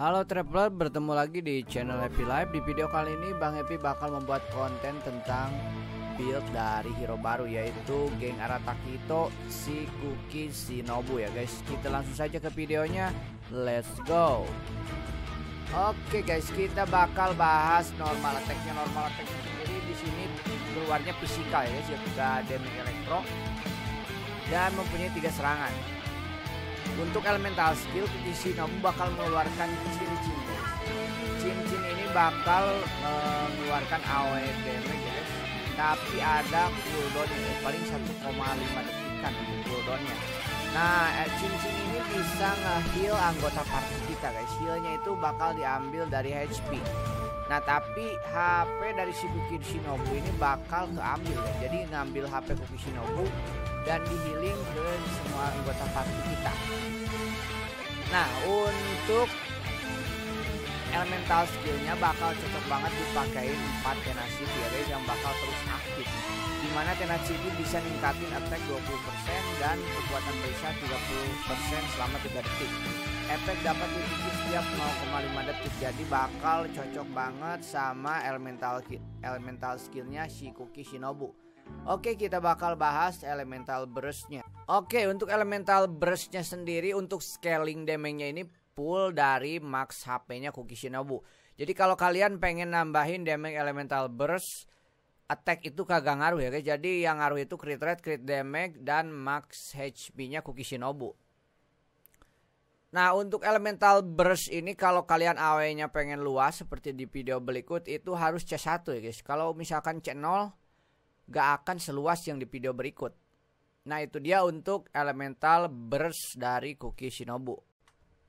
Halo traveler, bertemu lagi di channel Happy Life. Di video kali ini Bang Happy bakal membuat konten tentang build dari hero baru yaitu geng Aratakito si Kuki si Nobu ya guys. Kita langsung saja ke videonya. Let's go. Oke guys, kita bakal bahas normal attacknya Normal attack sendiri di sini keluarnya fisikal ya guys, ya ada elektro dan mempunyai tiga serangan. Untuk elemental skill, Kikishi kamu bakal mengeluarkan cincin Cincin ini bakal eh, mengeluarkan AOE damage guys. Tapi ada cooldown yang paling 1,5 kan cooldownnya. Nah, eh, cincin ini bisa nge-heal anggota party kita guys. Healnya itu bakal diambil dari HP. Nah tapi HP dari si Kuki Shinobu ini bakal keambil ya. Jadi ngambil HP Kuki Shinobu dan healing ke semua anggota party kita. Nah, untuk elemental skillnya bakal cocok banget dipakai 4 tenasi damage yang bakal terus aktif. Dimana ini bisa ningkatin attack 20% dan kekuatan bisa 30% selama 3 detik. Efek dapat dibikin setiap 0,5 detik jadi bakal cocok banget sama elemental elemental skillnya Shikoki Shinobu. Oke, kita bakal bahas elemental burstnya. Oke, untuk elemental burstnya sendiri untuk scaling damage-nya ini full dari max HP-nya Kuki Shinobu. Jadi kalau kalian pengen nambahin damage elemental burst, attack itu kagak ngaruh ya guys. Jadi yang ngaruh itu crit rate, crit damage dan max HP-nya Kuki Shinobu. Nah untuk elemental burst ini kalau kalian AW nya pengen luas seperti di video berikut itu harus C1 ya guys Kalau misalkan C0 gak akan seluas yang di video berikut. Nah itu dia untuk elemental burst dari Kuki Shinobu.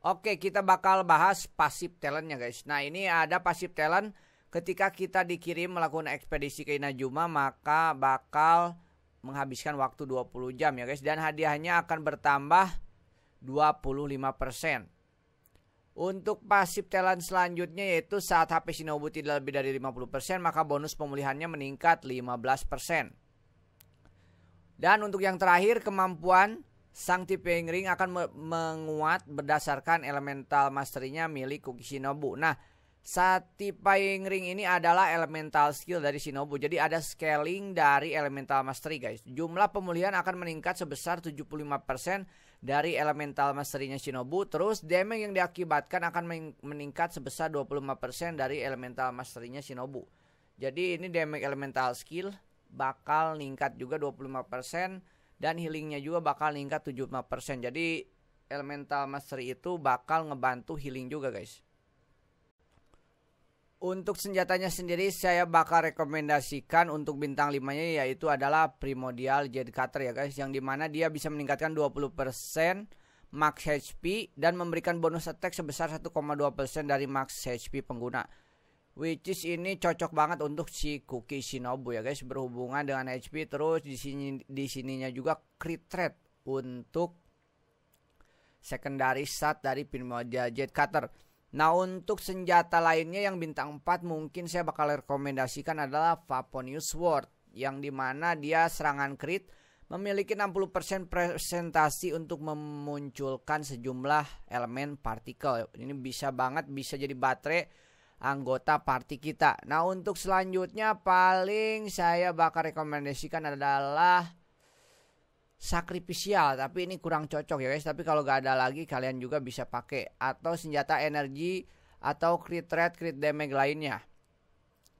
Oke kita bakal bahas pasif talentnya guys. Nah ini ada pasif talent ketika kita dikirim melakukan ekspedisi ke Inajuma maka bakal menghabiskan waktu 20 jam ya guys. Dan hadiahnya akan bertambah 25%. Untuk pasif talent selanjutnya yaitu saat HP Shinobu tidak lebih dari 50% maka bonus pemulihannya meningkat 15%. Dan untuk yang terakhir kemampuan Sang Tipeng Ring akan menguat berdasarkan elemental masterinya milik Kuki Shinobu. Nah, Sati Paying Ring ini adalah elemental skill dari Shinobu. Jadi ada scaling dari elemental mastery guys. Jumlah pemulihan akan meningkat sebesar 75% dari elemental masterynya Shinobu. Terus damage yang diakibatkan akan meningkat sebesar 25% dari elemental masterynya Shinobu. Jadi ini damage elemental skill bakal meningkat juga 25% dan healingnya juga bakal meningkat 75%. Jadi elemental mastery itu bakal ngebantu healing juga guys. Untuk senjatanya sendiri saya bakal rekomendasikan untuk bintang 5-nya yaitu adalah Primordial Jet Cutter ya guys yang dimana dia bisa meningkatkan 20% max HP dan memberikan bonus attack sebesar 1,2% dari max HP pengguna. Which is ini cocok banget untuk si cookie Shinobu ya guys berhubungan dengan HP terus di sini di sininya juga crit rate untuk secondary stat dari Primordial Jet Cutter Nah untuk senjata lainnya yang bintang 4 mungkin saya bakal rekomendasikan adalah Vaponius Sword yang dimana dia serangan crit memiliki 60% presentasi untuk memunculkan sejumlah elemen partikel. Ini bisa banget bisa jadi baterai anggota party kita. Nah untuk selanjutnya paling saya bakal rekomendasikan adalah sakripisial tapi ini kurang cocok ya guys tapi kalau nggak ada lagi kalian juga bisa pakai atau senjata energi atau crit rate crit damage lainnya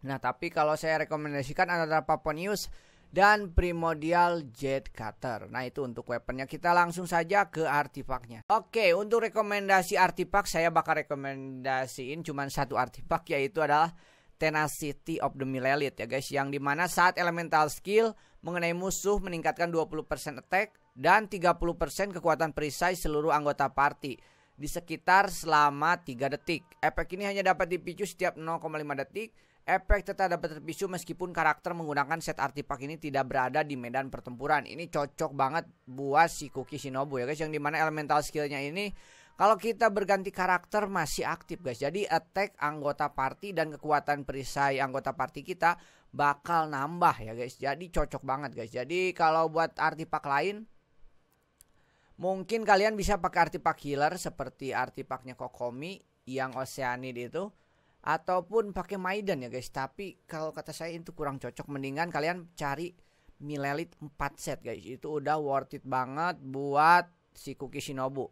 nah tapi kalau saya rekomendasikan antara Paponius dan Primordial Jet Cutter nah itu untuk weaponnya kita langsung saja ke artifaknya oke untuk rekomendasi artifak saya bakal rekomendasiin cuman satu artifak yaitu adalah Tenacity of the Millelith ya guys yang dimana saat elemental skill mengenai musuh meningkatkan 20% attack dan 30% kekuatan perisai seluruh anggota party di sekitar selama 3 detik. Efek ini hanya dapat dipicu setiap 0,5 detik. Efek tetap dapat terpicu meskipun karakter menggunakan set artifak ini tidak berada di medan pertempuran. Ini cocok banget buat si Kuki Shinobu ya guys yang dimana elemental skillnya ini kalau kita berganti karakter masih aktif guys. Jadi attack anggota party dan kekuatan perisai anggota party kita bakal nambah ya guys. Jadi cocok banget guys. Jadi kalau buat artipak lain mungkin kalian bisa pakai artipak healer seperti artipaknya Kokomi yang Oceanid itu ataupun pakai Maiden ya guys. Tapi kalau kata saya itu kurang cocok mendingan kalian cari Milelit 4 set guys. Itu udah worth it banget buat si Kuki Shinobu.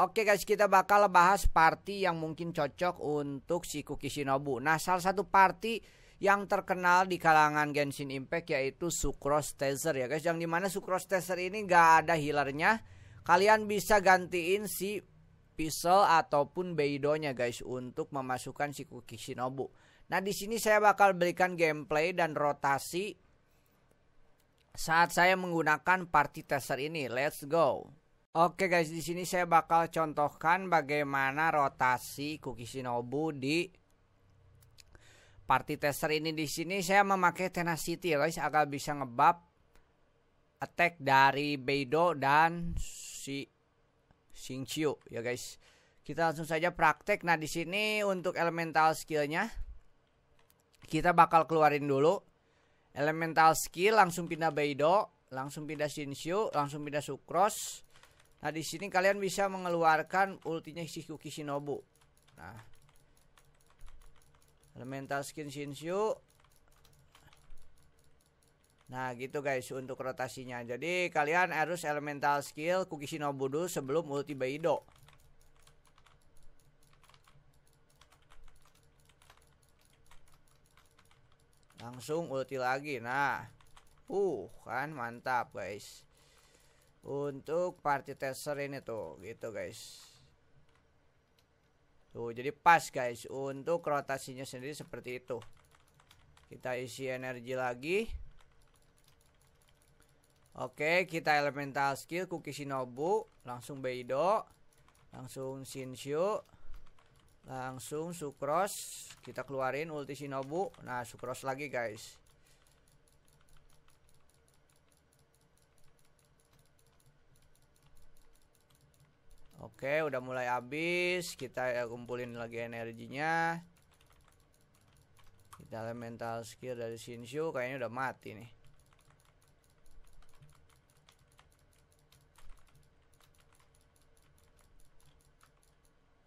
Oke guys, kita bakal bahas party yang mungkin cocok untuk si Kukishinobu. Nah, salah satu party yang terkenal di kalangan Genshin Impact yaitu Sucrose Taser ya guys. Yang dimana Sucrose Taser ini gak ada healernya. Kalian bisa gantiin si Pixel ataupun Beidonya guys untuk memasukkan si Kukishinobu. Nah, di sini saya bakal berikan gameplay dan rotasi saat saya menggunakan party tester ini. Let's go. Oke guys, di sini saya bakal contohkan bagaimana rotasi Shinobu di party tester ini di sini saya memakai tenacity ya guys agar bisa ngebab attack dari Beido dan si Xingqiu ya guys. Kita langsung saja praktek. Nah, di sini untuk elemental skillnya kita bakal keluarin dulu elemental skill langsung pindah Beido, langsung pindah Xingqiu, langsung pindah Sucrose Nah, di sini kalian bisa mengeluarkan ultinya Shikuki Shinobu. Nah. Elemental skin Shinshu. Nah, gitu guys untuk rotasinya. Jadi, kalian harus elemental skill Kuki Shinobu dulu sebelum ulti Baido. Langsung ulti lagi. Nah. Uh, kan mantap guys untuk party tester ini tuh gitu guys tuh jadi pas guys untuk rotasinya sendiri seperti itu kita isi energi lagi Oke, kita elemental skill Kuki Shinobu, langsung Beido, langsung Shinshu, langsung Sukros. kita keluarin ulti Shinobu. Nah, Sukros lagi guys. Oke, udah mulai habis. Kita kumpulin lagi energinya. Kita elemental skill dari Shinshu kayaknya udah mati nih.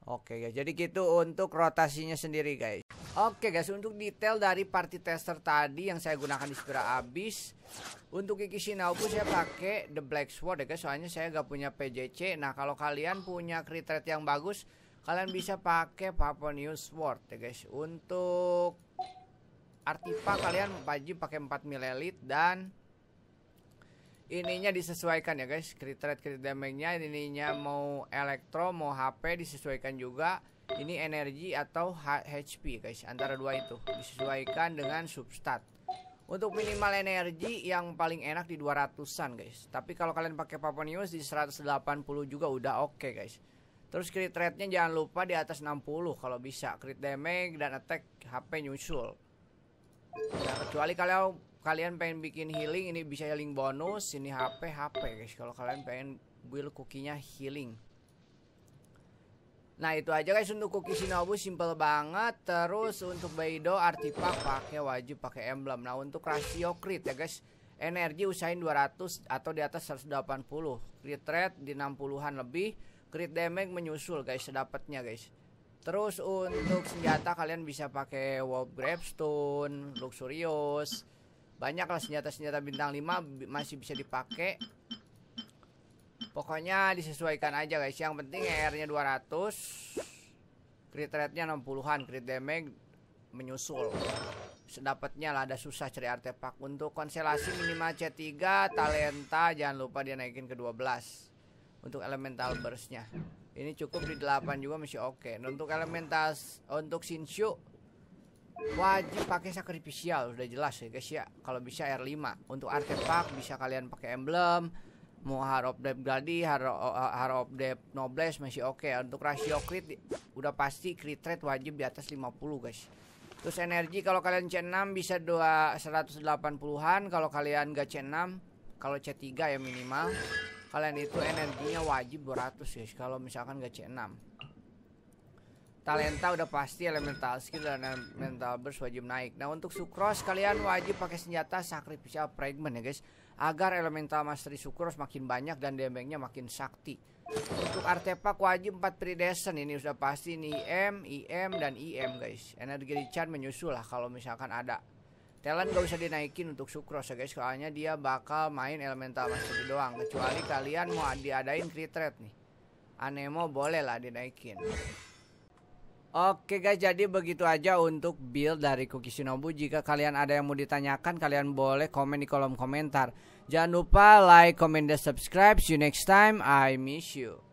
Oke guys, ya. jadi gitu untuk rotasinya sendiri guys. Oke guys, untuk detail dari party tester tadi yang saya gunakan di Spira abis. Untuk Kiki pun saya pakai The Black Sword ya guys, soalnya saya gak punya PJC Nah kalau kalian punya crit rate yang bagus, kalian bisa pakai Paponius Sword ya guys Untuk artifa kalian wajib pakai 4 ml dan ininya disesuaikan ya guys crit rate crit damage-nya ininya mau elektro mau HP disesuaikan juga ini energi atau HP guys antara dua itu disesuaikan dengan substat untuk minimal energi yang paling enak di 200-an guys tapi kalau kalian pakai Paponius di 180 juga udah oke okay, guys terus crit rate-nya jangan lupa di atas 60 kalau bisa crit damage dan attack HP nyusul nah, kecuali kalau kalian pengen bikin healing ini bisa healing bonus ini HP HP guys kalau kalian pengen build kukinya healing Nah itu aja guys untuk cookie Shinobu simple banget Terus untuk Baido artifact pakai wajib pakai emblem Nah untuk rasio crit ya guys Energi usahain 200 atau di atas 180 Crit rate di 60an lebih Crit damage menyusul guys sedapatnya guys Terus untuk senjata kalian bisa pakai Warp Grabstone, Luxurious banyaklah senjata-senjata bintang 5 masih bisa dipakai pokoknya disesuaikan aja guys yang penting ER nya 200 crit rate nya 60an crit damage menyusul sedapatnya lah ada susah cari artefak untuk konstelasi minimal C3 talenta jangan lupa dia naikin ke 12 untuk elemental burst nya ini cukup di 8 juga masih oke okay. untuk elemental untuk Shinshu wajib pakai sakrifisial udah jelas ya guys ya kalau bisa R5 untuk artefak bisa kalian pakai emblem mau harap dep gladi harap dep nobles masih oke okay. untuk rasio crit udah pasti crit rate wajib di atas 50 guys terus energi kalau kalian C6 bisa dua 180-an kalau kalian gak C6 kalau C3 ya minimal kalian itu energinya wajib 200 guys kalau misalkan gak C6 talenta udah pasti elemental skill dan elemental burst wajib naik nah untuk sucrose kalian wajib pakai senjata sacrificial fragment ya guys agar elemental mastery sucrose makin banyak dan damage-nya makin sakti untuk artefak wajib 4 predation ini sudah pasti ini IM, IM, dan IM guys energi recharge menyusul lah kalau misalkan ada talent gak usah dinaikin untuk sucrose ya guys soalnya dia bakal main elemental mastery doang kecuali kalian mau diadain crit rate nih anemo boleh lah dinaikin Oke guys, jadi begitu aja untuk build dari Cookie Shinobu. Jika kalian ada yang mau ditanyakan, kalian boleh komen di kolom komentar. Jangan lupa like, comment, dan subscribe. See you next time. I miss you.